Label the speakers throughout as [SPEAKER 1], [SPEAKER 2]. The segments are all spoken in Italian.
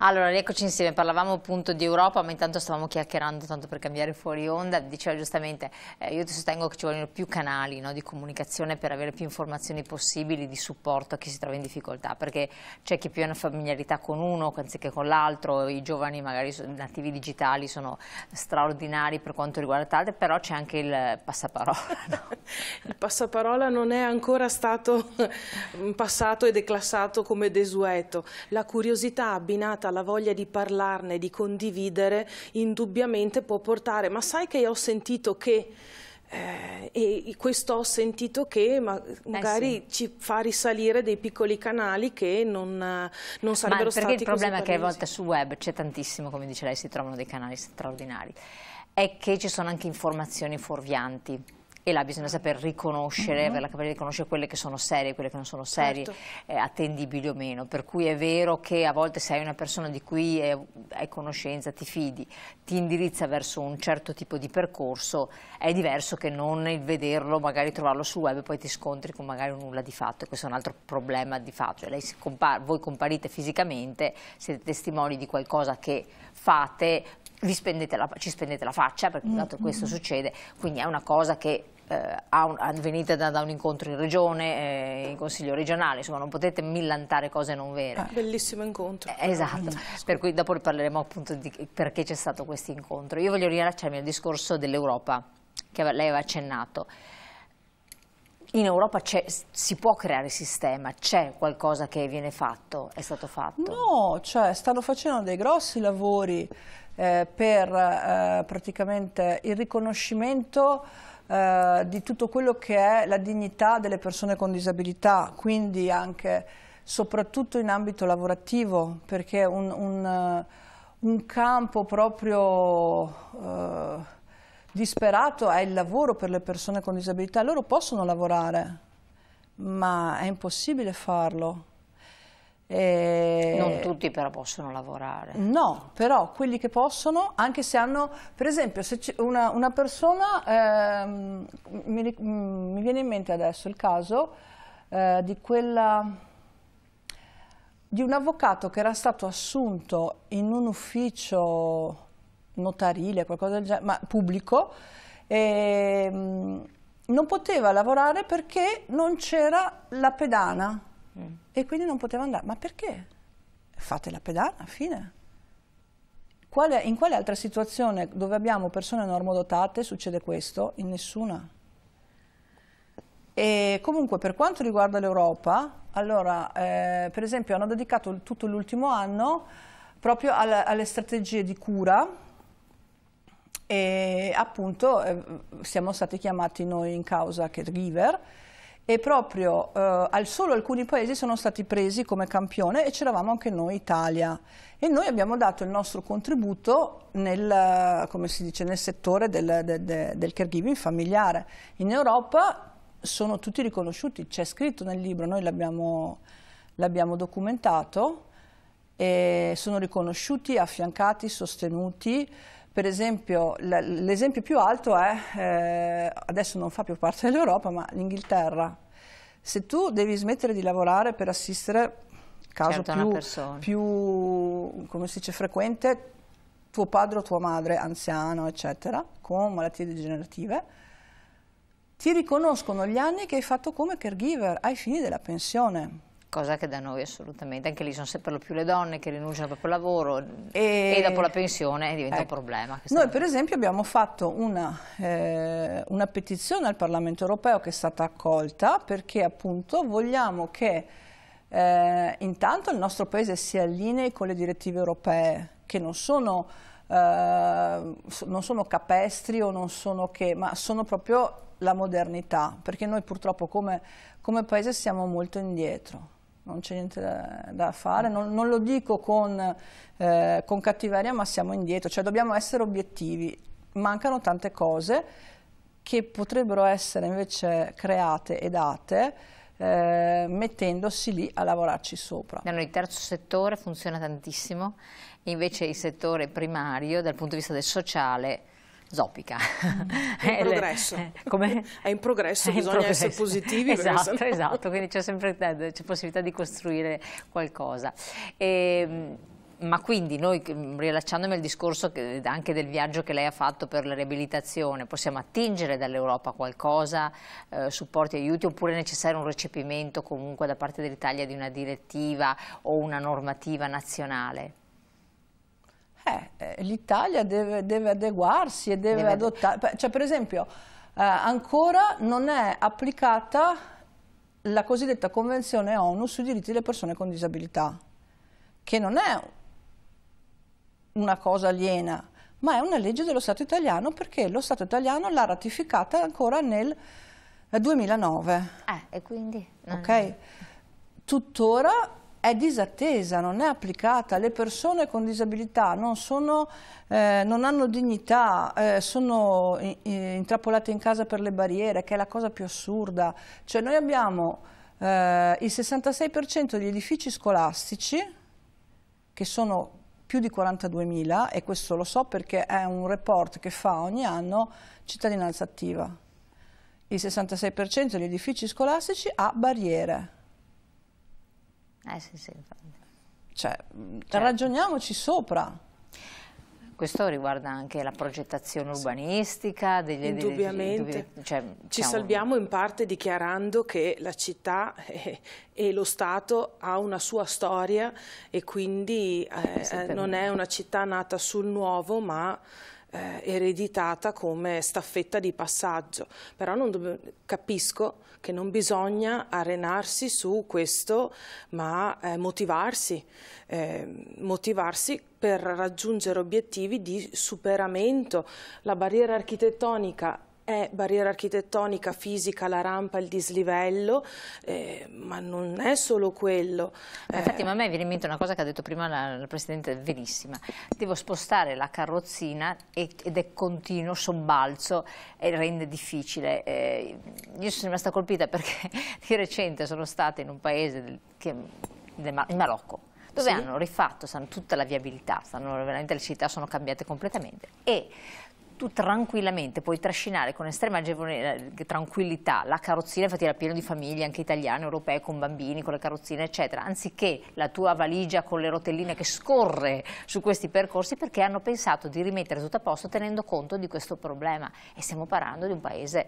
[SPEAKER 1] Allora, rieccoci insieme, parlavamo appunto di Europa, ma intanto stavamo chiacchierando, tanto per cambiare fuori onda, diceva giustamente, eh, io ti sostengo che ci vogliono più canali no, di comunicazione per avere più informazioni possibili di supporto a chi si trova in difficoltà, perché c'è chi più ha una familiarità con uno anziché con l'altro, i giovani magari nativi digitali sono straordinari per quanto riguarda tale, però c'è anche il passaparola. No?
[SPEAKER 2] il passaparola non è ancora stato mm, passato e declassato come desueto, la curiosità abbinata aperta, la voglia di parlarne, di condividere, indubbiamente può portare. Ma sai che io ho sentito che... Eh, e questo ho sentito che ma magari eh sì. ci fa risalire dei piccoli canali che non, non sarebbero ma stati così Perché il problema è che a volte
[SPEAKER 1] sul web c'è tantissimo, come dice lei, si trovano dei canali straordinari, è che ci sono anche informazioni fuorvianti e là bisogna saper riconoscere, avere mm-hmm. la capacità di riconoscere quelle che sono serie, quelle che non sono serie, certo. eh, attendibili o meno. Per cui è vero che a volte se hai una persona di cui è, hai conoscenza, ti fidi, ti indirizza verso un certo tipo di percorso, è diverso che non il vederlo, magari trovarlo sul web e poi ti scontri con magari un nulla di fatto. E questo è un altro problema di fatto. Cioè, compar voi comparite fisicamente, siete testimoni di qualcosa che fate, spendete la, ci spendete la faccia, perché mm -hmm. questo mm-hmm. succede, quindi è una cosa che eh, venite da, da, un incontro in regione, eh, in consiglio regionale, insomma non potete millantare cose non vere.
[SPEAKER 2] Eh. Bellissimo incontro. Eh, esatto, mm.
[SPEAKER 1] per cui dopo parleremo appunto di perché c'è stato questo incontro. Io voglio rilacciarmi al discorso dell'Europa che lei aveva accennato in Europa si può creare sistema, c'è qualcosa che viene fatto, è stato fatto?
[SPEAKER 3] No, cioè, stanno facendo dei grossi lavori eh, per eh, praticamente il riconoscimento eh, di tutto quello che è la dignità delle persone con disabilità, quindi anche soprattutto in ambito lavorativo, perché un, un, eh, un campo proprio eh, disperato è il lavoro per le persone con disabilità. Loro possono lavorare, ma è impossibile farlo eh, non tutti però possono lavorare. No, però quelli che possono, anche se hanno, per esempio, se una, una, persona, eh, mi, mm, mi, viene in mente adesso il caso eh, di quella di un avvocato che era stato assunto in un ufficio notarile, qualcosa del genere, ma pubblico, ehm, non poteva lavorare perché non c'era la pedana Mm. e quindi non poteva andare. Ma perché? Fate la pedana, fine. Quale, in quale altra situazione dove abbiamo persone normodotate succede questo? In nessuna. E comunque per quanto riguarda l'Europa, allora, eh, per esempio hanno dedicato tutto l'ultimo anno proprio alla, alle strategie di cura e appunto eh, siamo stati chiamati noi in causa caregiver e proprio eh, al solo alcuni paesi sono stati presi come campione e c'eravamo anche noi Italia e noi abbiamo dato il nostro contributo nel, dice, nel settore del, de, de, del caregiving familiare. In Europa sono tutti riconosciuti, c'è scritto nel libro, noi l'abbiamo documentato, sono riconosciuti, affiancati, sostenuti, per esempio, l'esempio più alto è, eh, adesso non fa più parte dell'Europa, ma l'Inghilterra. Se tu devi smettere di lavorare per assistere, caso certo più, più, come si dice, frequente, tuo padre o tua madre anziano, eccetera, con malattie degenerative, ti riconoscono gli anni che hai fatto come caregiver ai fini
[SPEAKER 1] della pensione cosa che da noi assolutamente, anche lì sono sempre più le donne che rinunciano al proprio lavoro e, e dopo la pensione diventa eh, un ecco. problema. Noi
[SPEAKER 3] per esempio abbiamo fatto una, eh, una, petizione al Parlamento europeo che è stata accolta perché appunto vogliamo che eh, intanto il nostro paese si allinei con le direttive europee che non sono, eh, non sono capestri o non sono che, ma sono proprio la modernità, perché noi purtroppo come, come paese siamo molto indietro non c'è niente da, da fare, non, non, lo dico con, eh, con cattiveria ma siamo indietro, cioè dobbiamo essere obiettivi, mancano tante cose che potrebbero essere invece create e date eh, mettendosi lì a lavorarci sopra. il terzo settore funziona tantissimo,
[SPEAKER 1] invece il settore primario dal punto di vista del sociale zoppica. Eh, è in progresso, Come? È in progresso è in bisogna progresso. essere positivi. Esatto, sennò... esatto, quindi c'è sempre eh, c'è possibilità di costruire qualcosa. E, ehm, ma quindi noi, mm, riallacciandomi al discorso che, anche del viaggio che lei ha fatto per la riabilitazione, possiamo attingere dall'Europa qualcosa, eh, supporti, aiuti, oppure è necessario un recepimento comunque da parte dell'Italia di una direttiva o una normativa nazionale?
[SPEAKER 3] Eh, eh, l'Italia deve, deve, adeguarsi e deve, deve adottare... Cioè, per esempio, eh, ancora non è applicata la cosiddetta Convenzione ONU sui diritti delle persone con disabilità, che non è una cosa aliena, ma è una legge dello Stato italiano perché lo Stato italiano l'ha ratificata ancora nel 2009. Eh,
[SPEAKER 1] eh, e quindi?
[SPEAKER 3] Ok? Tuttora è disattesa, non è applicata, le persone con disabilità non, sono, eh, non hanno dignità, eh, sono in, intrappolate in casa per le barriere, che è la cosa più assurda. Cioè noi abbiamo eh, il 66% degli edifici scolastici, che sono più di 42.000, e questo lo so perché è un report che fa ogni anno cittadinanza attiva. Il 66% degli edifici scolastici ha barriere eh sì, sì, infatti. Cioè,
[SPEAKER 2] certo.
[SPEAKER 3] ragioniamoci
[SPEAKER 1] sopra. Questo riguarda anche la progettazione urbanistica, degli Indubbiamente. Degli, cioè,
[SPEAKER 2] Ci salviamo in parte dichiarando che la città e, eh, e lo Stato ha una sua storia e quindi eh, eh non è una città nata sul nuovo ma eh, ereditata come staffetta di passaggio, però capisco che non bisogna arenarsi su questo, ma eh, motivarsi, eh, motivarsi per raggiungere obiettivi di superamento. La barriera architettonica è barriera architettonica, fisica, la rampa, il dislivello, eh, ma non è solo quello. Eh.
[SPEAKER 1] Infatti ma a me viene in mente una cosa che ha detto prima la, la Presidente, verissima. Devo spostare la carrozzina e, ed è continuo sobbalzo e rende difficile. Eh, io sono rimasta colpita perché di recente sono stata in un paese del, che, del Mar in Marocco dove sì. hanno rifatto tutta la viabilità, stanno, veramente le città sono cambiate completamente e tu tranquillamente puoi trascinare con estrema eh, tranquillità la carrozzina, infatti era pieno di famiglie anche italiane, europee, con bambini, con le carrozzine eccetera, anziché la tua valigia con le rotelline che scorre su questi percorsi perché hanno pensato di rimettere tutto a posto tenendo conto di questo problema e stiamo parlando di un paese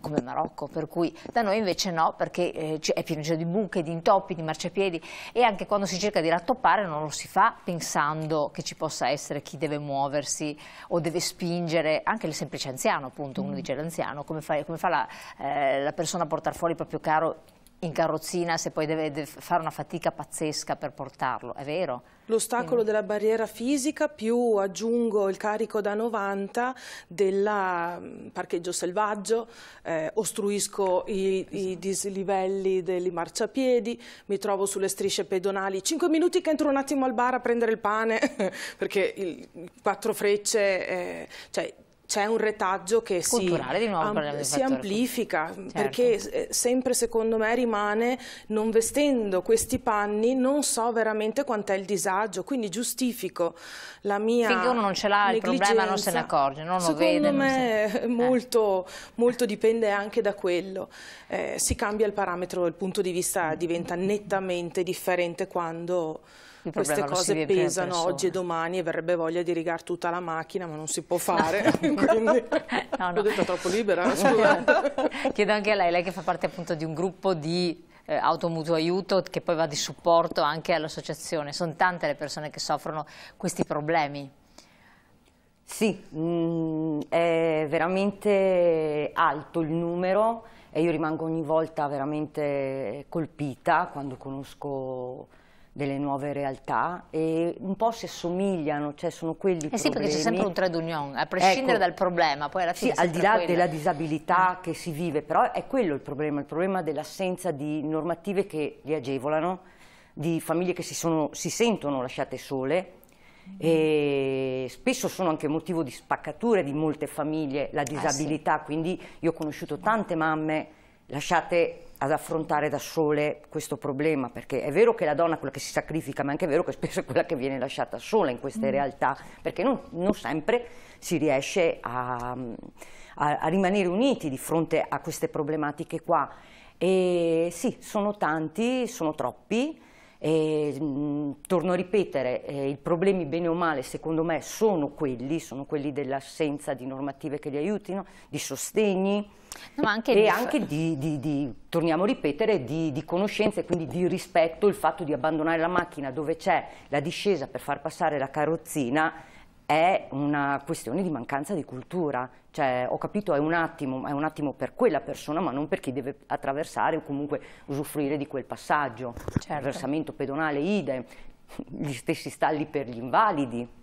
[SPEAKER 1] come Marocco, per cui da noi invece no, perché eh, è pieno di buche, di intoppi, di marciapiedi e anche quando si cerca di rattoppare non lo si fa pensando che ci possa essere chi deve muoversi o deve spingere, anche il semplice anziano appunto, uno mm. dice l'anziano, come fa, come fa la, eh, la persona a portare fuori il proprio caro in carrozzina
[SPEAKER 2] se poi deve, deve, fare
[SPEAKER 1] una fatica pazzesca per portarlo, è vero?
[SPEAKER 2] L'ostacolo Quindi... della barriera fisica più aggiungo il carico da 90 del mm, parcheggio selvaggio, eh, ostruisco i, i dislivelli dei marciapiedi, mi trovo sulle strisce pedonali, 5 minuti che entro un attimo al bar a prendere il pane perché il, quattro frecce, eh, cioè c'è un retaggio che si, nuovo, am si amplifica certo. perché eh, sempre secondo me rimane non vestendo questi panni non so veramente quant'è il disagio quindi giustifico la mia finché uno non ce l'ha il problema non se ne accorge non lo secondo vede, me se... molto, eh. molto dipende anche da quello eh, si cambia il parametro, il punto di vista diventa nettamente differente quando queste cose pesano oggi e domani e verrebbe voglia di rigare tutta la macchina, ma non si può fare. Quindi no, no. Ho detto troppo libera, Chiedo anche a lei, lei che fa parte appunto di un gruppo di eh,
[SPEAKER 1] automutuo aiuto che poi va di supporto anche all'associazione. Sono tante le persone che soffrono questi problemi. Sì, mh, mm, è
[SPEAKER 4] veramente alto il numero e io rimango ogni volta veramente colpita quando conosco delle nuove realtà e un po' si assomigliano, cioè sono quelli che. eh sì, problemi. perché c'è sempre un
[SPEAKER 1] trade union, a prescindere ecco, dal problema, poi alla fine Sì, al di là quello. della
[SPEAKER 4] disabilità mm. che si vive, però è quello il problema, il problema dell'assenza di normative che li agevolano, di famiglie che si, sono, si sentono lasciate sole e spesso sono anche motivo di spaccature di molte famiglie la eh, disabilità, ah, sì. quindi io ho conosciuto tante mamme lasciate ad affrontare da sole questo problema, perché è vero che la donna è quella che si sacrifica, ma è anche vero che spesso è quella che viene lasciata sola in queste mm. realtà, perché non, non, sempre si riesce a, a, a rimanere uniti di fronte a queste problematiche qua. E sì, sono tanti, sono troppi, e, mh, torno a ripetere, eh, i problemi bene o male secondo me sono quelli, sono quelli dell'assenza di normative che li aiutino, di sostegni
[SPEAKER 1] no, anche e di... anche
[SPEAKER 4] di, di, di, torniamo a ripetere, di, conoscenza e quindi di rispetto il fatto di abbandonare la macchina dove c'è la discesa per far passare la carrozzina è una questione di mancanza di cultura. Cioè, ho capito, è un, attimo, è un attimo per quella persona, ma non per chi deve attraversare o comunque usufruire di quel passaggio. Certo. Attraversamento pedonale, idem, gli stessi stalli per gli invalidi,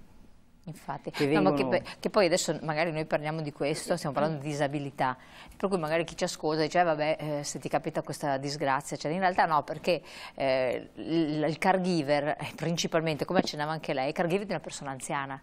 [SPEAKER 1] Infatti, vengono... no, che, che, poi adesso magari noi parliamo di questo, stiamo parlando di disabilità, per cui magari chi ci ascolta dice eh, vabbè eh, se ti capita questa disgrazia, cioè, in realtà no perché eh, il, il caregiver eh, principalmente, come accennava anche lei, il caregiver di una persona anziana,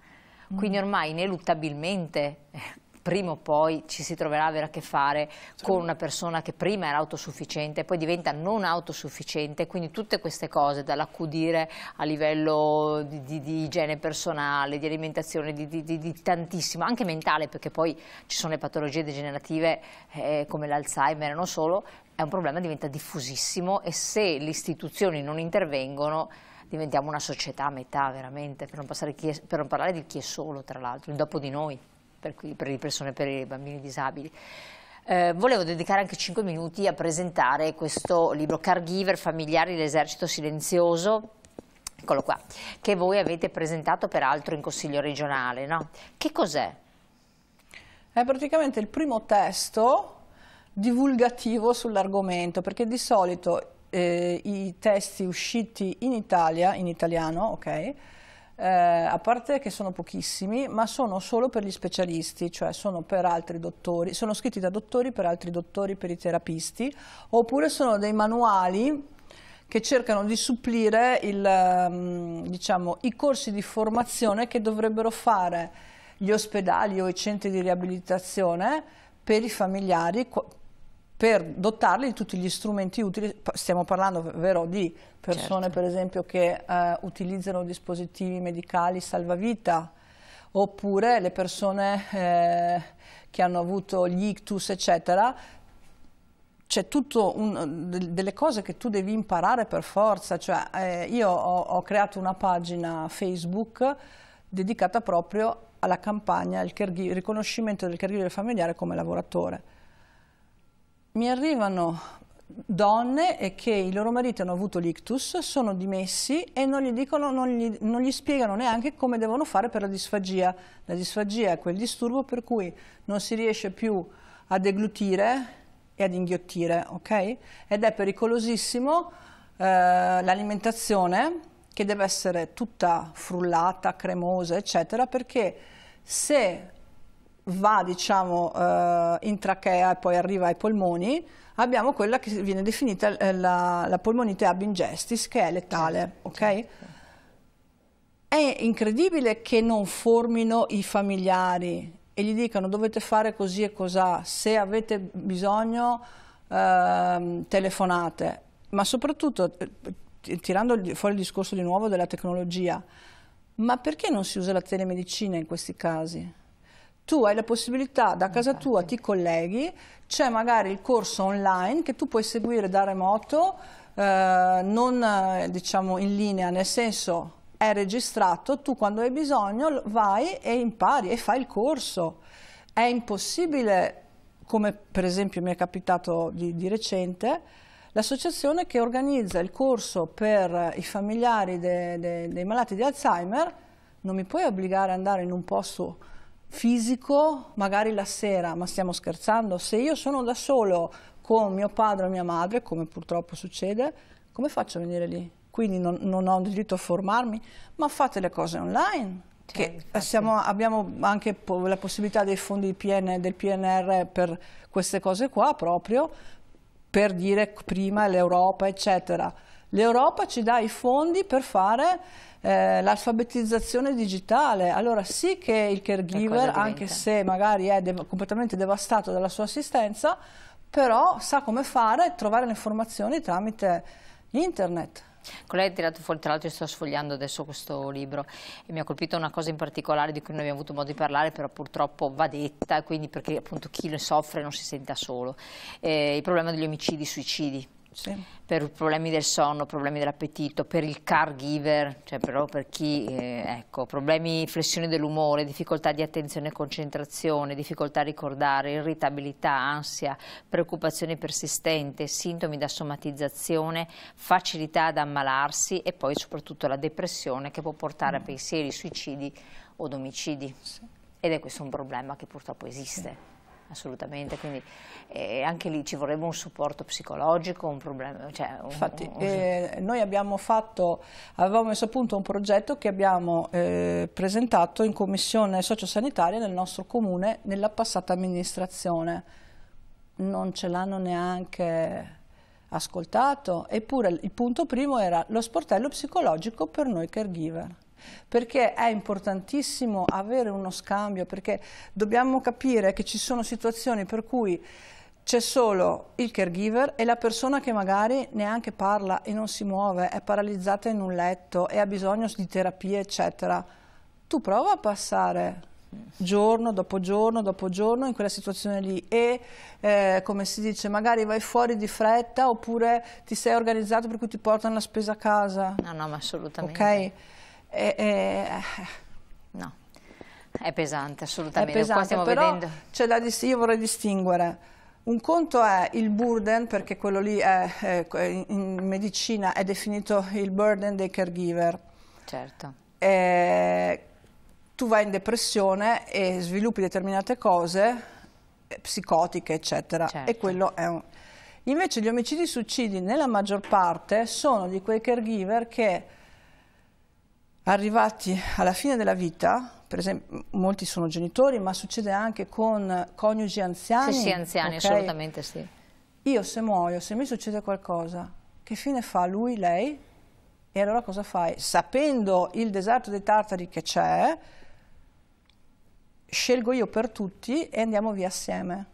[SPEAKER 1] quindi mm. ormai ineluttabilmente eh, prima o poi ci si troverà ad avere a che fare sì. con una persona che prima era autosufficiente, poi diventa non autosufficiente, quindi tutte queste cose dall'accudire a livello di, di, di, igiene personale, di alimentazione, di, di, tantissimo, anche mentale, perché poi ci sono le patologie degenerative eh, come l'Alzheimer e non solo, è un problema diventa diffusissimo e se le istituzioni non intervengono diventiamo una società a metà veramente, per non, è, per non parlare di chi è solo tra l'altro, dopo di noi, per, cui, per le persone, per i bambini disabili. Eh, volevo dedicare anche 5 minuti a presentare questo libro Cargiver familiari l'esercito silenzioso eccolo qua, che voi avete presentato
[SPEAKER 3] peraltro in consiglio regionale, no? Che cos'è? È praticamente il primo testo divulgativo sull'argomento, perché di solito eh, i testi usciti in Italia, in italiano, ok, eh, a parte che sono pochissimi, ma sono solo per gli specialisti, cioè sono per altri dottori, sono scritti da dottori per altri dottori, per i terapisti, oppure sono dei manuali che cercano di supplire il, ehm, diciamo, i corsi di formazione che dovrebbero fare gli ospedali o i centri di riabilitazione per i familiari per dotarli di tutti gli strumenti utili, stiamo parlando vero, di persone certo. per esempio che eh, utilizzano dispositivi medicali salvavita, oppure le persone eh, che hanno avuto gli ictus eccetera, c'è tutto un, delle cose che tu devi imparare per forza, cioè, eh, io ho, ho, creato una pagina Facebook dedicata proprio alla campagna, al riconoscimento del caregiver familiare come lavoratore mi arrivano donne che i loro mariti hanno avuto l'ictus, sono dimessi e non gli, dicono, non, gli, non gli, spiegano neanche come devono fare per la disfagia. La disfagia è quel disturbo per cui non si riesce più a deglutire e ad inghiottire, ok? Ed è pericolosissimo eh, l'alimentazione che deve essere tutta frullata, cremosa, eccetera, perché se va diciamo eh, in trachea e poi arriva ai polmoni, abbiamo quella che viene definita eh, la, la polmonite ab ingestis che è letale, ok? È incredibile che non formino i familiari e gli dicano dovete fare così e cosà, se avete bisogno eh, telefonate, ma soprattutto eh, tirando fuori il discorso di nuovo della tecnologia, ma perché non si usa la telemedicina in questi casi? tu hai la possibilità da casa tua ti colleghi, c'è magari il corso online che tu puoi seguire da remoto, eh, non eh, diciamo in linea, nel senso è registrato, tu quando hai bisogno vai e impari e fai il corso. È impossibile, come per esempio mi è capitato di, di recente, l'associazione che organizza il corso per i familiari de, de, dei malati di Alzheimer, non mi puoi obbligare ad andare in un posto fisico, magari la sera, ma stiamo scherzando, se io sono da solo con mio padre e mia madre, come purtroppo succede, come faccio a venire lì? Quindi non, non ho diritto a formarmi, ma fate le cose online. Cioè, che siamo, abbiamo anche po la possibilità dei fondi PN, del PNR per queste cose qua proprio, per dire prima l'Europa, eccetera L'Europa ci dà i fondi per fare eh, l'alfabetizzazione digitale. Allora sì che il caregiver, anche se magari è de completamente devastato dalla sua assistenza, però sa come fare trovare le informazioni tramite internet. Con
[SPEAKER 1] lei ha tirato fuori, tra l'altro io sto sfogliando adesso questo
[SPEAKER 3] libro e mi ha colpito
[SPEAKER 1] una cosa in particolare di cui non abbiamo avuto modo di parlare, però purtroppo va detta, quindi perché appunto chi ne soffre non si sente da solo. Eh, il problema degli omicidi, suicidi sì. Per problemi del sonno, problemi dell'appetito, per il caregiver, cioè però per chi, eh, ecco, problemi, flessione dell'umore, difficoltà di attenzione e concentrazione, difficoltà a ricordare, irritabilità, ansia, preoccupazione persistente, sintomi da somatizzazione, facilità ad ammalarsi e poi soprattutto la depressione che può portare mm. a pensieri, suicidi o domicidi. Sì. Ed è questo un problema che purtroppo esiste. Sì assolutamente, quindi eh, anche lì ci vorrebbe un supporto psicologico, un problema. Cioè un, Infatti, un... Eh,
[SPEAKER 3] noi abbiamo fatto, avevamo messo a punto un progetto che abbiamo eh, presentato in commissione sociosanitaria nel nostro comune nella passata amministrazione. Non ce l'hanno neanche ascoltato, eppure il punto primo era lo sportello psicologico per noi caregiver perché è importantissimo avere uno scambio, perché dobbiamo capire che ci sono situazioni per cui c'è solo il caregiver e la persona che magari neanche parla e non si muove, è paralizzata in un letto e ha bisogno di terapia, eccetera. Tu prova a passare giorno dopo giorno dopo giorno in quella situazione lì e eh, come si dice magari vai fuori di fretta oppure ti sei organizzato per cui ti portano la spesa a casa no no ma assolutamente ok e, e... Eh, no, è pesante assolutamente. È pesante, però dis io vorrei distinguere. Un conto è il burden, perché quello lì è, è, in medicina è definito il burden dei caregiver. Certo. E tu vai in depressione e sviluppi determinate cose, eh, psicotiche, eccetera. Certo. E quello è un... Invece gli omicidi suicidi, nella maggior parte, sono di quei caregiver che arrivati alla fine della vita, per esempio molti sono genitori, ma succede anche con coniugi anziani. Sì, sì, anziani, okay? assolutamente sì. Io se muoio, se mi succede qualcosa, che fine fa lui, lei? E allora cosa fai? Sapendo il deserto dei tartari che c'è, scelgo io per tutti e andiamo via assieme.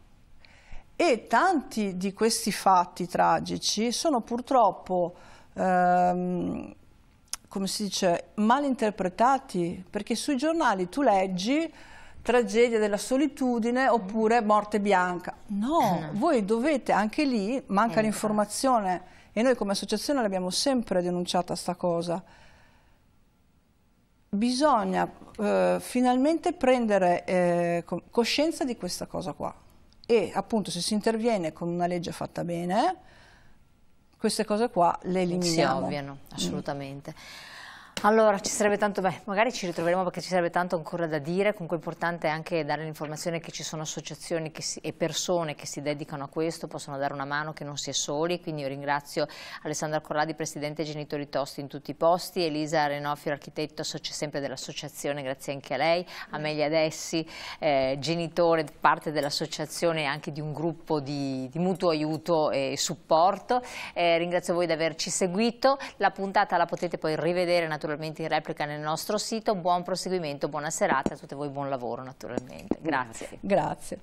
[SPEAKER 3] E tanti di questi fatti tragici sono purtroppo ehm, come si dice, mal interpretati, perché sui giornali tu leggi tragedia della solitudine mm. oppure morte bianca. No, eh. voi dovete, anche lì manca eh, l'informazione e noi come associazione l'abbiamo sempre denunciata sta cosa. Bisogna eh, finalmente prendere eh, coscienza di questa cosa qua e appunto se si interviene con una legge fatta bene queste cose qua le eliminiamo. Si ovviano, mm. assolutamente. Mm. Allora, ci sarebbe tanto, beh, magari ci ritroveremo perché
[SPEAKER 1] ci sarebbe tanto ancora da dire, comunque è importante anche dare l'informazione che ci sono associazioni si, e persone che si dedicano a questo, possono dare una mano, che non si è soli, quindi io ringrazio Alessandra Corradi, Presidente Genitori Tosti in tutti i posti, Elisa Renofio, architetto sempre dell'associazione, grazie anche a lei, Amelia Dessi, eh, genitore, parte dell'associazione e anche di un gruppo di, di mutuo aiuto e supporto, eh, ringrazio voi di averci seguito, la puntata la potete poi rivedere naturalmente naturalmente in replica nel nostro sito. Buon proseguimento, buona serata a tutti voi, buon lavoro naturalmente. Grazie.
[SPEAKER 3] Grazie.